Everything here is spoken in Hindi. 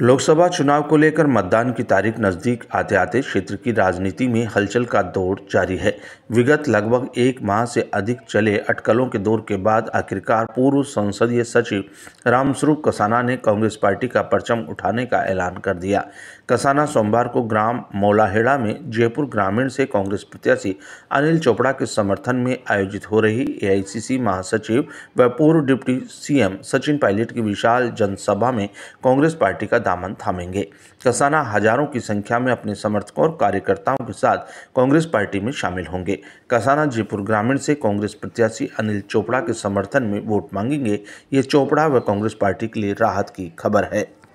लोकसभा चुनाव को लेकर मतदान की तारीख नज़दीक आते आते क्षेत्र की राजनीति में हलचल का दौर जारी है विगत लगभग एक माह से अधिक चले अटकलों के दौर के बाद आखिरकार पूर्व संसदीय सचिव रामस्वरूप कसाना ने कांग्रेस पार्टी का परचम उठाने का ऐलान कर दिया कसाना सोमवार को ग्राम मौलाहेड़ा में जयपुर ग्रामीण से कांग्रेस प्रत्याशी अनिल चोपड़ा के समर्थन में आयोजित हो रही ए महासचिव व पूर्व डिप्टी सीएम सचिन पायलट की विशाल जनसभा में कांग्रेस पार्टी का दामन थामेंगे कसाना हजारों की संख्या में अपने समर्थकों और कार्यकर्ताओं के साथ कांग्रेस पार्टी में शामिल होंगे कसाना जयपुर ग्रामीण से कांग्रेस प्रत्याशी अनिल चोपड़ा के समर्थन में वोट मांगेंगे ये चोपड़ा व कांग्रेस पार्टी के लिए राहत की खबर है